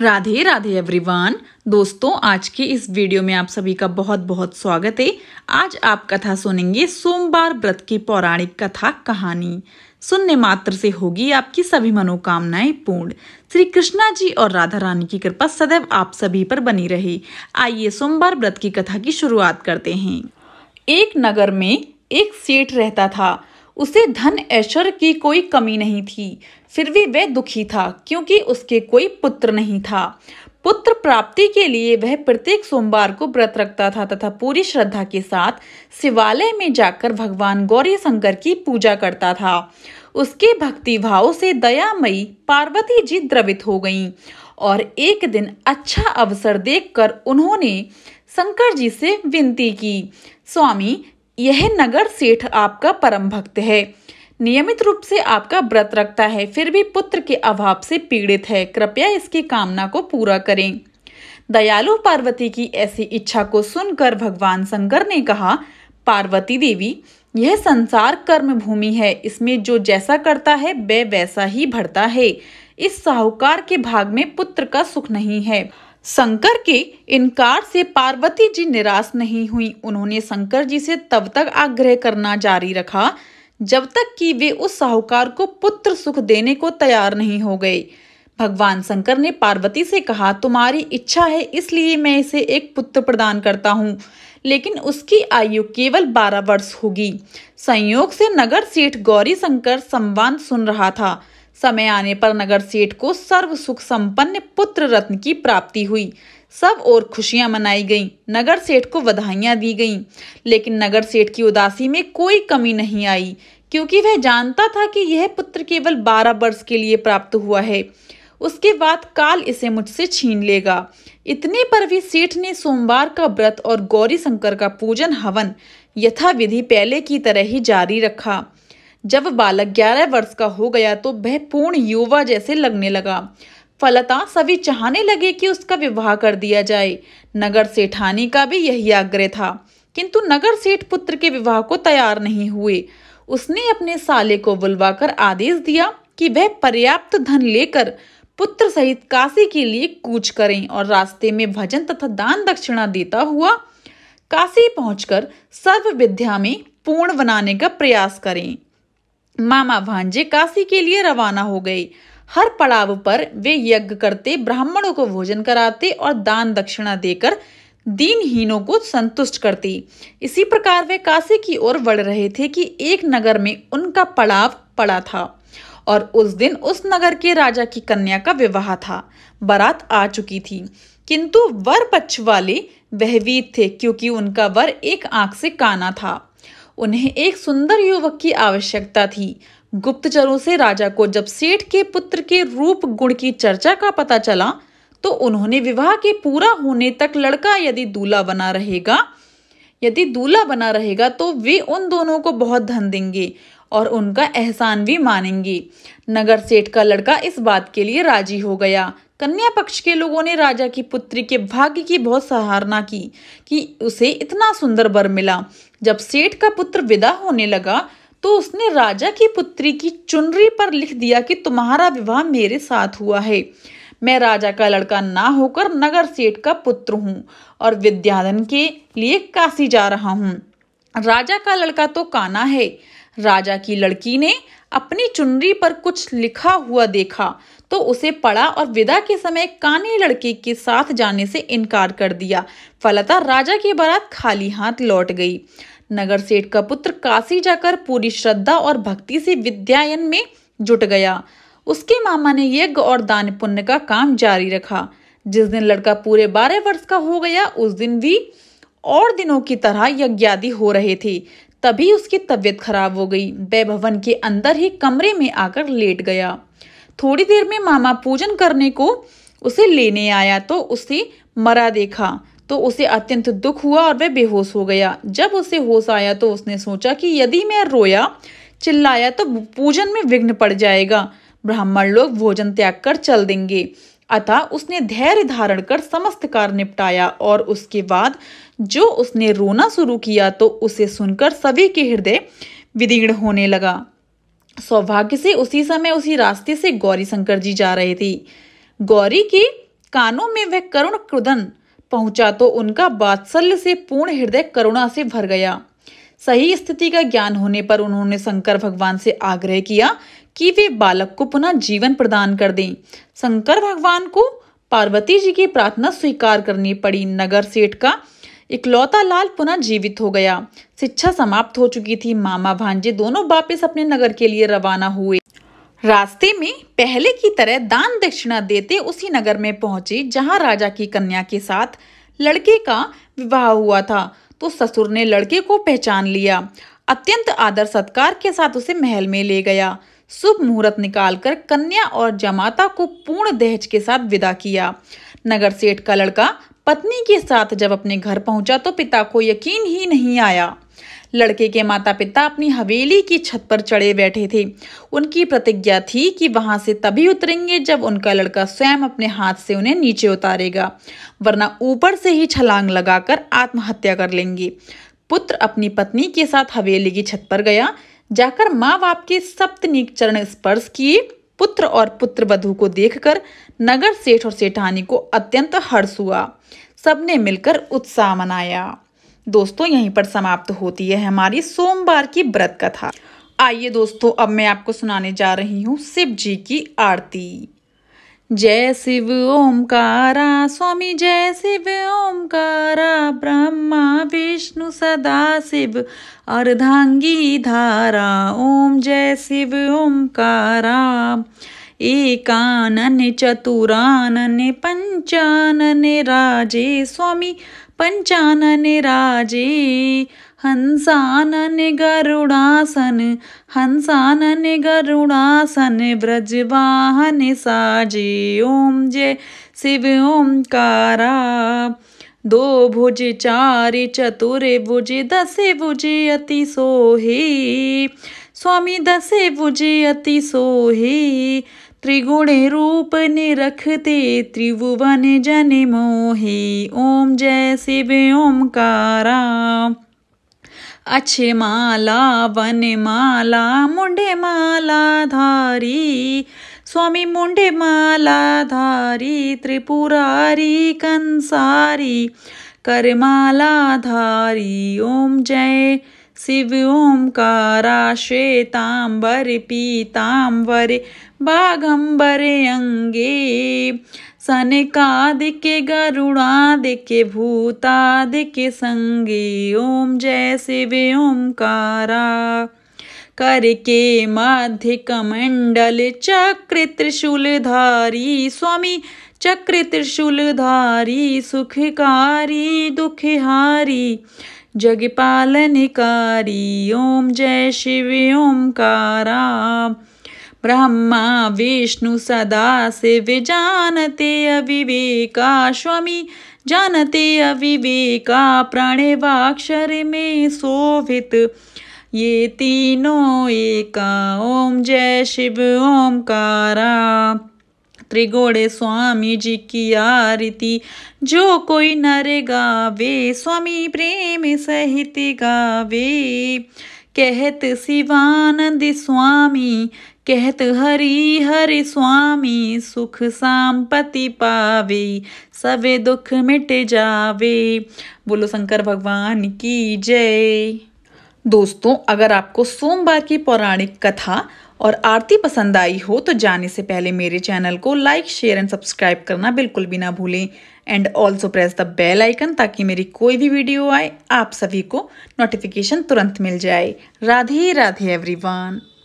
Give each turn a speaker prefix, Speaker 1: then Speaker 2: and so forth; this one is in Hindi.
Speaker 1: राधे राधे एवरीवन दोस्तों आज के इस वीडियो में आप सभी का बहुत बहुत स्वागत है आज आप कथा सुनेंगे सोमवार व्रत की पौराणिक कथा कहानी सुनने मात्र से होगी आपकी सभी मनोकामनाएं पूर्ण श्री कृष्णा जी और राधा रानी की कृपा सदैव आप सभी पर बनी रहे आइए सोमवार व्रत की कथा की शुरुआत करते हैं एक नगर में एक सेठ रहता था उसे धन ऐश्वर्य की कोई कमी नहीं थी फिर भी वह दुखी था क्योंकि उसके कोई पुत्र नहीं था पुत्र प्राप्ति के लिए वह प्रत्येक सोमवार को व्रत रखता था तथा पूरी श्रद्धा के साथ शिवालय में जाकर भगवान गौरी शंकर की पूजा करता था उसके भक्ति भाव से दयामयी पार्वती जी द्रवित हो गईं और एक दिन अच्छा अवसर देखकर उन्होंने शंकर जी से विनती की स्वामी यह नगर सेठ आपका परम भक्त है नियमित रूप से आपका व्रत रखता है फिर भी पुत्र के अभाव से पीड़ित है कृपया इसकी कामना को पूरा करें दयालु पार्वती की ऐसी इच्छा को सुनकर भगवान शंकर ने कहा पार्वती देवी यह संसार कर्म भूमि है इसमें जो जैसा करता है वह वैसा ही भरता है इस साहूकार के भाग में पुत्र का सुख नहीं है शंकर के इनकार से पार्वती जी निराश नहीं हुई उन्होंने शंकर जी से तब तक आग्रह करना जारी रखा जब तक कि वे उस साहूकार को पुत्र सुख देने को तैयार नहीं हो गए भगवान शंकर ने पार्वती से कहा तुम्हारी इच्छा है इसलिए मैं इसे एक पुत्र प्रदान करता हूँ लेकिन उसकी आयु केवल बारह वर्ष होगी संयोग से नगर सेठ गौरी शंकर संवाद सुन रहा था समय आने पर नगर सेठ को सर्व सुख संपन्न पुत्र रत्न की प्राप्ति हुई सब और खुशियां मनाई गईं नगर सेठ को बधाइयां दी गईं लेकिन नगर सेठ की उदासी में कोई कमी नहीं आई क्योंकि वह जानता था कि यह पुत्र केवल बारह वर्ष के लिए प्राप्त हुआ है उसके बाद काल इसे मुझसे छीन लेगा इतने पर भी सेठ ने सोमवार का व्रत और गौरी शंकर का पूजन हवन यथाविधि पहले की तरह ही जारी रखा जब बालक 11 वर्ष का हो गया तो वह पूर्ण युवा जैसे लगने लगा फलता सभी चाहने लगे कि उसका विवाह कर दिया जाए नगर सेठानी का भी यही आग्रह था किंतु नगर सेठ पुत्र के विवाह को तैयार नहीं हुए उसने अपने साले को बुलवाकर आदेश दिया कि वह पर्याप्त धन लेकर पुत्र सहित काशी के लिए कूच करें और रास्ते में भजन तथा दान दक्षिणा देता हुआ काशी पहुंचकर सर्व विद्या में पूर्ण बनाने का प्रयास करें मामा भांजे काशी के लिए रवाना हो गए हर पड़ाव पर वे यज्ञ करते ब्राह्मणों को भोजन कराते और दान दक्षिणा देकर दीनहीनों को संतुष्ट करती इसी प्रकार वे काशी की ओर बढ़ रहे थे कि एक नगर में उनका पड़ाव पड़ा था और उस दिन उस नगर के राजा की कन्या का विवाह था बारात आ चुकी थी किंतु वर पक्ष वाले वहवीत थे क्योंकि उनका वर एक आंख से काना था उन्हें एक सुंदर युवक की आवश्यकता थी गुप्तचरों से राजा को जब सेठ के पुत्र के रूप गुण की चर्चा का पता चला तो उन्होंने विवाह के पूरा होने तक लड़का यदि दूल्हा बना रहेगा यदि दूल्हा बना रहेगा तो वे उन दोनों को बहुत धन देंगे और उनका एहसान भी मानेंगे नगर सेठ का लड़का इस बात के लिए राजी हो गया कन्या पक्ष के लोगों ने राजा की पुत्री के भाग्य की बहुत सराहना की कि उसे इतना सुंदर बर मिला जब सेठ का पुत्र विदा होने लगा तो उसने राजा की पुत्री की चुनरी पर लिख दिया कि तुम्हारा विवाह मेरे साथ हुआ है मैं राजा का लड़का ना होकर नगर सेठ का पुत्र हूँ और विद्याधन के लिए काशी जा रहा हूँ राजा का लड़का तो काना है राजा की लड़की ने अपनी चुनरी पर कुछ लिखा हुआ देखा तो उसे पड़ा और विदा के समय काने लड़के के साथ जाने से इनकार कर दिया फलता राजा की बारात खाली हाथ लौट गई नगर सेठ का पुत्र काशी जाकर पूरी श्रद्धा और भक्ति से विद्यायन में जुट गया उसके मामा ने यज्ञ और दान पुण्य का काम जारी रखा जिस दिन लड़का पूरे बारह वर्ष का हो गया उस दिन भी और दिनों की तरह यज्ञादि हो रहे थे तभी उसकी तबीयत खराब हो गई वह भवन के अंदर ही कमरे में आकर लेट गया थोड़ी देर में मामा पूजन करने को उसे लेने आया तो उसे मरा देखा तो उसे अत्यंत दुख हुआ और वह बेहोश हो गया जब उसे होश आया तो उसने सोचा कि यदि मैं रोया चिल्लाया तो पूजन में विघ्न पड़ जाएगा ब्राह्मण लोग भोजन त्याग कर चल देंगे अतः उसने धैर्य धारण कर समस्त कार्य निपटाया और उसके बाद जो उसने रोना शुरू किया तो उसे सुनकर सभी के हृदय विदीर्ण होने लगा सौभाग्य से उसी समय उसी रास्ते से गौरी शंकर जी जा रहे थे गौरी के कानों में वह करुण क्रुदन पहुंचा तो उनका बात्सल्य से पूर्ण हृदय करुणा से भर गया सही स्थिति का ज्ञान होने पर उन्होंने शंकर भगवान से आग्रह किया कि वे बालक को पुनः जीवन प्रदान कर दें शंकर भगवान को पार्वती जी की प्रार्थना स्वीकार करनी पड़ी नगर सेठ का इकलौता लाल पुनः जीवित हो गया शिक्षा समाप्त हो चुकी थी मामा भांजे दोनों वापिस अपने नगर के लिए रवाना हुए रास्ते में पहले की तरह दान दक्षिणा देते उसी नगर में पहुंचे जहां राजा की कन्या के साथ लड़के का विवाह हुआ था तो ससुर ने लड़के को पहचान लिया अत्यंत आदर सत्कार के साथ उसे महल में ले गया शुभ मुहूर्त निकालकर कन्या और जमाता को पूर्ण दहेज के साथ विदा किया नगर सेठ का लड़का पत्नी के साथ जब अपने घर पहुंचा तो पिता को यकीन ही नहीं आया लड़के के माता पिता अपनी हवेली की छत पर चढ़े बैठे थे उनकी प्रतिज्ञा थी कि वहां से तभी उतरेंगे जब उनका लड़का स्वयं अपने हाथ से उन्हें नीचे उतारेगा वरना ऊपर से ही छलांग लगाकर आत्महत्या कर लेंगे पुत्र अपनी पत्नी के साथ हवेली की छत पर गया जाकर माँ बाप के सप्तनीक चरण स्पर्श किए पुत्र और पुत्र वधु को देखकर नगर सेठ और सेठानी को अत्यंत हर्ष हुआ सबने मिलकर उत्साह मनाया दोस्तों यहीं पर समाप्त होती है हमारी सोमवार की व्रत कथा आइए दोस्तों अब मैं आपको सुनाने जा रही हूँ शिव जी की आरती जय शिव ओमकारा स्वामी जय शिव ओमकारा ब्रह्मा विष्णु सदा शिव अर्धांगी धारा ओम जय शिव ओमकारा एकानने चतुरानने पंचानन राजे स्वामी पंचानन राजे हंसानन गरुड़ासन हंसानन गरुड़ासन व्रजवाहने साजे ओम जय शिव ओंकारा दो भुज चारि चतुरे भुज दसे भुज अति सोहे स्वामी दसे भुज अति सोहे त्रिगुण रूप निरखते त्रिभुवन जन मोहे ओम जय शिव ओंकारा अच्छे माला वन माला मुंडे माला धारी स्वामी मुंडे माला धारी त्रिपुरारी कंसारी करमाला धारी ओम जय शिव ओंकारा श्वेतांबर पीतांबरे बाघंबरे अंगे सनकादिके गरुणादिके भूतादिके संगे ओम जय शिव ओंकारा करके मध्य मंडल चक्र त्रिशूलधारी स्वामी चक्र त्रिशूलधारी सुखकारी दुखहारी जगपालनिकारी ॐ जय शिव ओङ्कारा ब्रह्मा विष्णु सदा शिव जानते अविवेका स्वामी जानते अविवेका मे शोभित ये तीनो एका ॐ जय शिव ओङ्कारा त्रिगोड़े स्वामी जी की आरती जो कोई नर गावे स्वामी प्रेम सहित गावे कहत शिवानंद स्वामी कहत हरि हरि स्वामी सुख सांपति पावे सवे दुख मिट जावे बोलो शंकर भगवान की जय दोस्तों अगर आपको सोमवार की पौराणिक कथा और आरती पसंद आई हो तो जाने से पहले मेरे चैनल को लाइक शेयर एंड सब्सक्राइब करना बिल्कुल भी ना भूलें and also press the bell icon ताकि मेरी कोई भी वीडियो आए आप सभी को नोटिफिकेशन तुरंत मिल जाए राधे राधे एवरीवन